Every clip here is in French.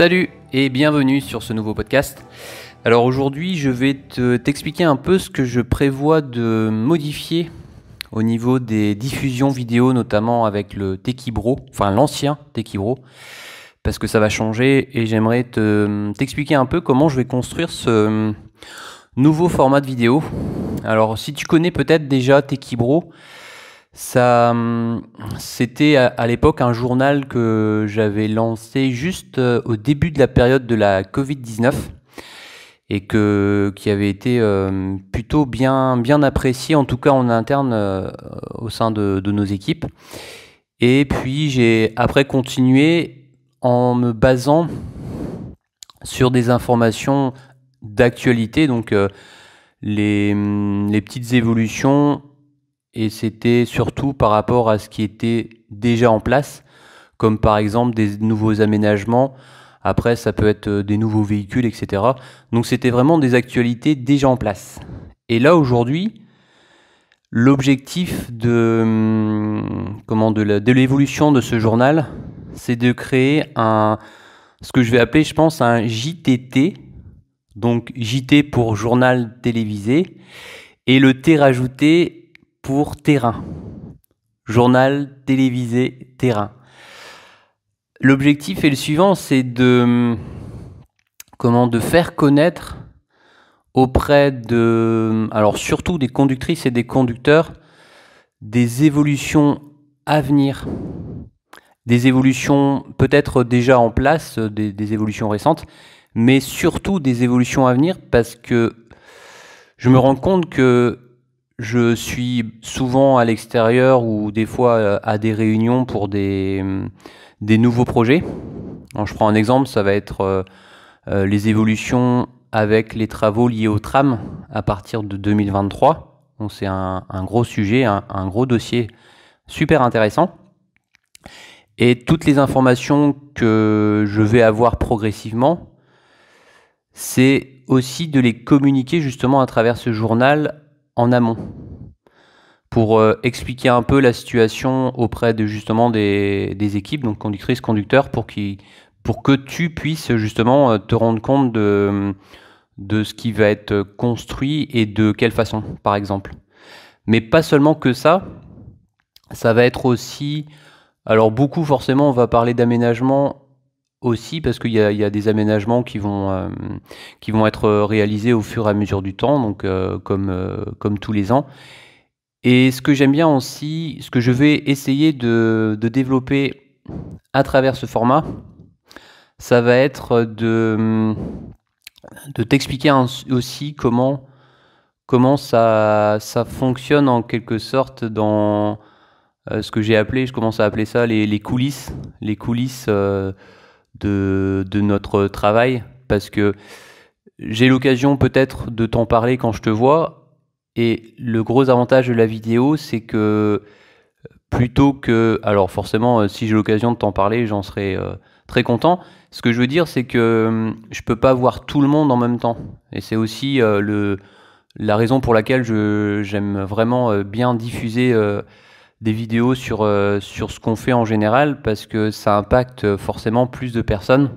Salut et bienvenue sur ce nouveau podcast. Alors aujourd'hui je vais t'expliquer un peu ce que je prévois de modifier au niveau des diffusions vidéo, notamment avec le Tekibro, enfin l'ancien Tekibro, parce que ça va changer et j'aimerais t'expliquer un peu comment je vais construire ce euh, nouveau format de vidéo. Alors si tu connais peut-être déjà Tekibro, ça, hum, c'était à, l'époque un journal que j'avais lancé juste euh, au début de la période de la Covid-19 et que, qui avait été hum, plutôt bien, bien apprécié, en tout cas en interne euh, au sein de, nos équipes. Et puis j'ai après continué en me basant sur des informations d'actualité, donc euh, les, hum, les petites évolutions et c'était surtout par rapport à ce qui était déjà en place, comme par exemple des nouveaux aménagements, après ça peut être euh, des nouveaux véhicules, etc. Donc c'était vraiment des actualités déjà en place. Et là aujourd'hui, l'objectif de, hum, comment, de l'évolution de, de ce journal, c'est de créer un, ce que je vais appeler, je pense, un JTT, donc JT pour journal télévisé, et le T rajouté pour terrain. Journal télévisé terrain. L'objectif est le suivant, c'est de comment de faire connaître auprès de alors surtout des conductrices et des conducteurs des évolutions à venir, des évolutions peut-être déjà en place, des, des, évolutions récentes, mais surtout des évolutions à venir parce que je me rends compte que je suis souvent à l'extérieur ou des fois euh, à des réunions pour des, mm, nouveaux projets. je prends un exemple, ça va être euh, euh, les évolutions avec les travaux liés au tram à partir de 2023. c'est un, gros sujet, un, gros dossier super intéressant. Et toutes les informations que je vais avoir progressivement, c'est aussi de les communiquer justement à travers ce journal en amont pour euh, expliquer un peu la situation auprès de justement des, équipes, donc conductrices, conducteurs, pour, qui, pour que tu puisses justement euh, te rendre compte de, de ce qui va être construit et de quelle façon, par exemple. Mais pas seulement que ça, ça va être aussi, alors beaucoup forcément, on va parler d'aménagement aussi parce qu'il y, y, a des aménagements qui vont, euh, qui vont être euh, réalisés au fur et à mesure du temps, donc euh, comme, comme tous les ans. Et ce que j'aime bien aussi, ce que je vais essayer de, développer à travers ce format, ça va être de, de t'expliquer aussi comment, comment ça, ça fonctionne en quelque sorte dans ce que j'ai appelé, je commence à appeler ça les, les coulisses, les coulisses de, notre travail parce que j'ai l'occasion peut-être de t'en parler quand je te vois. Et le gros avantage de la vidéo, c'est que plutôt que... Alors forcément, euh, si j'ai l'occasion de t'en parler, j'en serai euh, très content. Ce que je veux dire, c'est que hum, je peux pas voir tout le monde en même temps. Et c'est aussi euh, le, la raison pour laquelle j'aime vraiment bien diffuser des vidéos sur, euh, sur ce qu'on fait en général parce que ça impacte forcément plus de personnes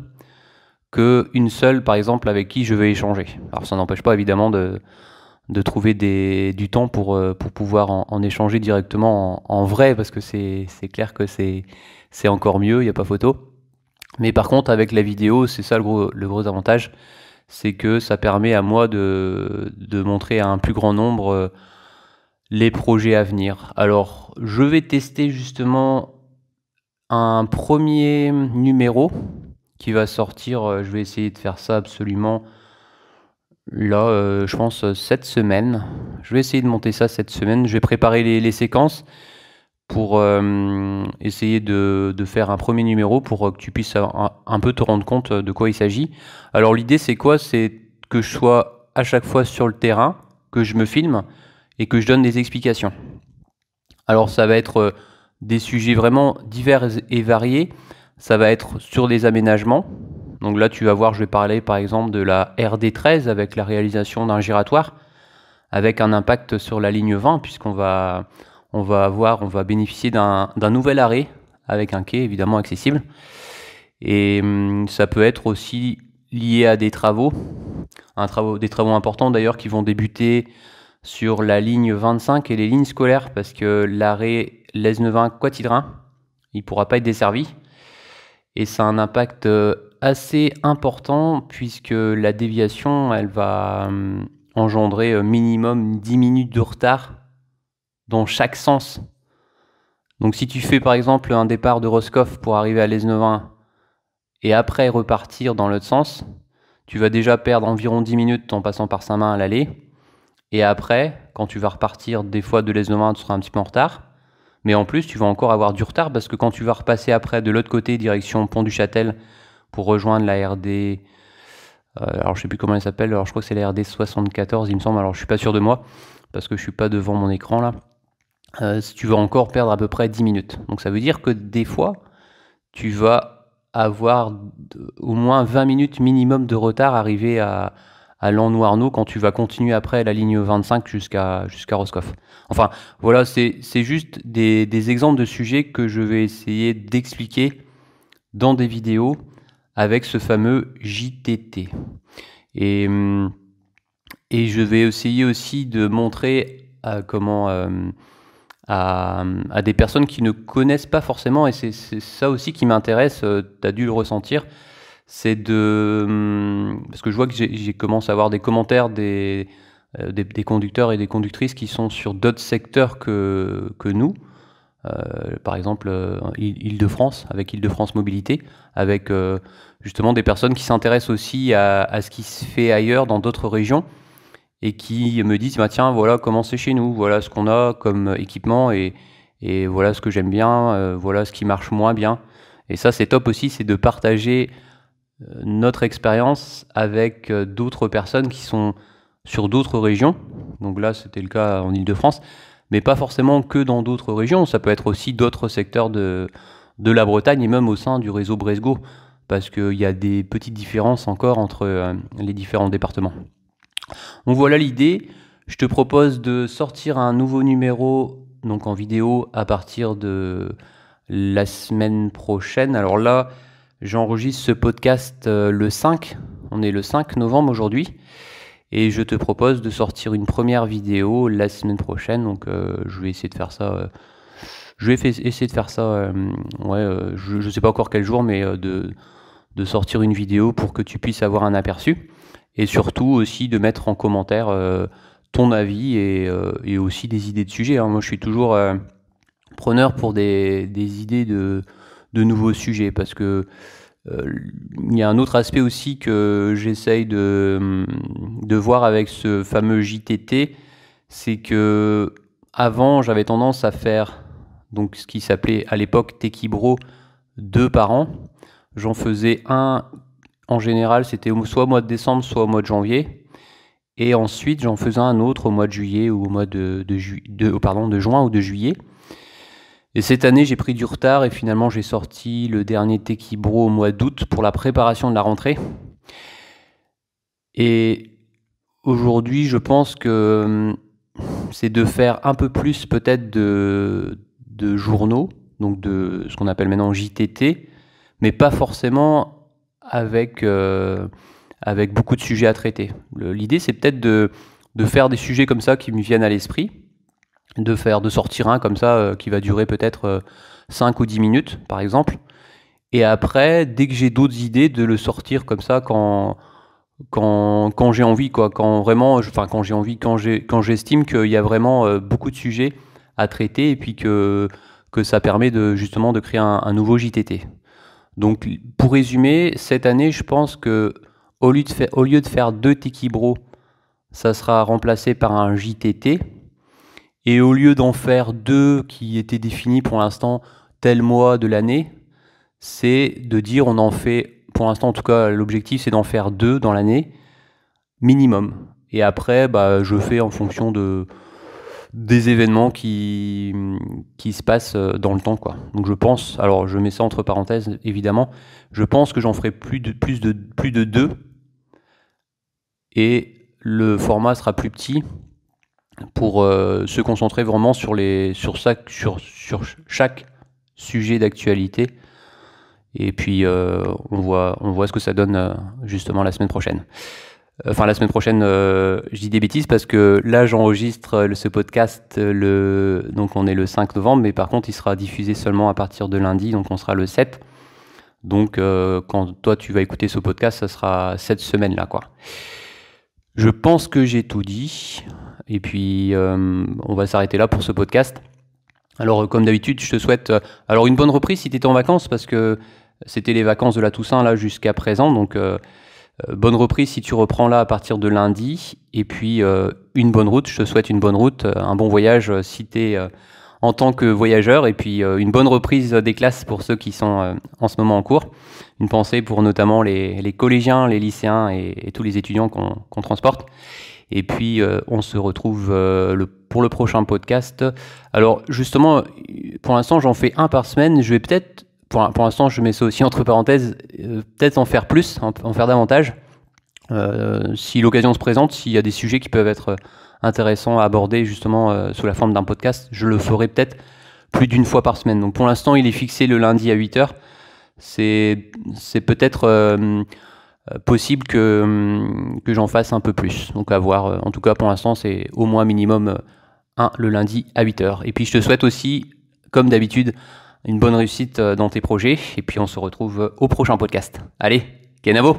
qu'une seule, par exemple, avec qui je veux échanger. Alors ça n'empêche pas évidemment de, trouver du temps pour, euh, pour pouvoir en, échanger directement en, vrai parce que c'est clair que c'est encore mieux, il n'y a pas photo. Mais par contre, avec la vidéo, c'est ça le gros, le gros avantage, c'est que ça permet à moi de, de montrer à un plus grand nombre euh, les projets à venir. Alors, je vais tester justement un premier numéro qui va sortir. Euh, je vais essayer de faire ça absolument là, euh, je pense, euh, cette semaine. Je vais essayer de monter ça cette semaine. Je vais préparer les, séquences pour essayer de, faire un premier numéro pour que tu puisses un peu te rendre compte de quoi il s'agit. Alors l'idée c'est quoi C'est que je sois à chaque fois sur le terrain, que je me filme, et que je donne des explications. Alors ça va être euh, des sujets vraiment divers et variés. Ça va être sur les aménagements. Donc là, tu vas voir, je vais parler par exemple de la RD13 avec la réalisation d'un giratoire, avec un impact sur la ligne 20, puisqu'on va, on va, avoir, on va bénéficier d'un nouvel arrêt avec un quai évidemment accessible. Et hum, ça peut être aussi lié à des travaux, un travaux des travaux importants d'ailleurs qui vont débuter sur la ligne 25 et les lignes scolaires parce que l'arrêt Lesnevin Quatidrin, il pourra pas être desservi. Et ça a un impact euh, assez important puisque la déviation, elle va euh, engendrer euh, minimum 10 minutes de retard dans chaque sens. Donc si tu fais par exemple un départ de Roscoff pour arriver à Lesnevin et après repartir dans l'autre sens, tu vas déjà perdre environ 10 minutes en passant par Saint-Main à l'aller et après, quand tu vas repartir, des fois de l'estomac, tu seras un petit peu en retard. Mais en plus, tu vas encore avoir du retard parce que quand tu vas repasser après de l'autre côté, direction Pont du Châtel, pour rejoindre la RD. Euh, alors, je sais plus comment elle s'appelle. Alors, je crois que c'est la RD 74, il me semble. Alors, je suis pas sûr de moi parce que je suis pas devant mon écran là. Euh, tu vas encore perdre à peu près 10 minutes. Donc, ça veut dire que des fois, tu vas avoir au moins 20 minutes minimum de retard arrivé à, à nous quand tu vas continuer après la ligne 25 jusqu'à jusqu'à Roscoff. Enfin, voilà, c'est juste des, exemples de sujets que je vais essayer d'expliquer dans des vidéos avec ce fameux JTT. Euh, et, je vais essayer aussi de montrer euh, comment... Euh, à, à, des personnes qui ne connaissent pas forcément, et c'est ça aussi qui m'intéresse, tu as dû le ressentir, c'est de... Hum, parce que je vois que j'ai commencé à avoir des commentaires euh, des, conducteurs et des conductrices qui sont sur d'autres secteurs que, que nous. Euh, par exemple, euh, Île-de-France, avec Île-de-France Mobilité, avec justement des personnes qui s'intéressent aussi à, ce qui se fait ailleurs dans d'autres régions et qui me disent bah, tiens, voilà comment c'est chez nous, voilà ce qu'on a comme équipement et, voilà ce que j'aime bien, voilà ce qui marche moins bien. Et ça, c'est top aussi, c'est de partager notre expérience avec euh, d'autres personnes qui sont sur d'autres régions. Donc là, c'était le cas en Ile-de-France, mais pas forcément que dans d'autres régions. Ça peut être aussi d'autres secteurs de, de la Bretagne et même au sein du réseau Bresgo, parce qu'il y a des petites différences encore entre euh, les différents départements. Donc voilà l'idée. Je te propose de sortir un nouveau numéro donc en vidéo à partir de la semaine prochaine. Alors là, J'enregistre ce podcast euh, le 5, on est le 5 novembre aujourd'hui, et je te propose de sortir une première vidéo la semaine prochaine, donc euh, je vais essayer de faire ça. Euh, je vais essayer de faire ça, ouais, je ne sais pas encore quel jour, mais de, sortir une vidéo pour que tu puisses avoir un aperçu, et surtout aussi de mettre en commentaire ton avis et, aussi des idées de sujets. Hein. Moi, je suis toujours preneur pour des idées de de nouveaux sujets parce que euh, il y a un autre aspect aussi que j'essaye de, de, voir avec ce fameux JTT, c'est que avant j'avais tendance à faire donc ce qui s'appelait à l'époque Bro deux par an. J'en faisais un en général, c'était soit au mois de décembre, soit au mois de janvier. Et ensuite, j'en faisais un autre au mois de juillet ou au mois de, pardon, de juin ou de juillet. Et cette année, j'ai pris du retard et finalement, j'ai sorti le dernier Tekibro au mois d'août pour la préparation de la rentrée. Et aujourd'hui, je pense que hum, c'est de faire un peu plus peut-être de, journaux, donc de ce qu'on appelle maintenant JTT, mais pas forcément avec, euh, avec beaucoup de sujets à traiter. L'idée, c'est peut-être de faire des sujets comme ça qui me viennent à l'esprit de faire de sortir un comme ça euh, qui va durer peut-être 5 euh, ou 10 minutes par exemple et après dès que j'ai d'autres idées de le sortir comme ça quand quand, j'ai envie quoi quand vraiment enfin quand j'ai envie quand j'ai quand j'estime qu'il y a vraiment euh, beaucoup de sujets à traiter et puis que que ça permet de justement de créer un, nouveau JTT donc pour résumer cette année je pense que au lieu de faire au lieu de deux ça sera remplacé par un JTT et au lieu d'en faire deux qui étaient définis pour l'instant tel mois de l'année, c'est de dire on en fait, pour l'instant en tout cas, l'objectif c'est d'en faire deux dans l'année minimum. Et après, bah, je fais en fonction de, des événements qui, qui se passent euh, dans le temps. Quoi. Donc je pense, alors je mets ça entre parenthèses évidemment, je pense que j'en ferai plus de, plus, de, plus de deux et le format sera plus petit pour euh, se concentrer vraiment sur, les, sur, ça, sur, chaque sujet d'actualité. Et puis, euh, on, voit, on voit ce que ça donne euh, justement la semaine prochaine. Enfin, la semaine prochaine, je dis des bêtises parce que là, j'enregistre ce podcast, le, donc on est le 5 novembre, mais par contre, il sera diffusé seulement à partir de lundi, donc on sera le 7. Donc, quand toi, tu vas écouter ce podcast, ça sera cette semaine-là, quoi. Je pense que j'ai tout dit. Et puis, euh, on va s'arrêter là pour ce podcast. Alors, euh, comme d'habitude, je te souhaite euh, alors une bonne reprise si tu es en vacances, parce que c'était les vacances de la Toussaint là jusqu'à présent. Donc, bonne reprise si tu reprends là à partir de lundi. Et puis, une bonne route. Je te souhaite une bonne route, un bon voyage si tu es en tant que voyageur. Et puis, une bonne reprise des classes pour ceux qui sont en ce moment en cours. Une pensée pour notamment les, collégiens, les lycéens et, tous les étudiants qu'on transporte. Et puis, euh, on se retrouve euh, le, pour le prochain podcast. Alors, justement, pour l'instant, j'en fais un par semaine. Je vais peut-être, pour, pour l'instant, je mets ça aussi entre parenthèses, euh, peut-être en faire plus, en, faire davantage. si l'occasion se présente, s'il y a des sujets qui peuvent être intéressants à aborder justement sous la forme d'un podcast, je le ferai peut-être plus d'une fois par semaine. Donc pour l'instant, il est fixé le lundi à 8h. C'est peut-être... Euh, possible que, hum, que j'en fasse un peu plus. Donc à voir. Euh, en tout cas, pour l'instant, c'est au moins minimum euh, un le lundi à 8h. Et puis je te souhaite aussi, comme d'habitude, une bonne réussite dans tes projets. Et puis on se retrouve au prochain podcast. Allez, Kenavo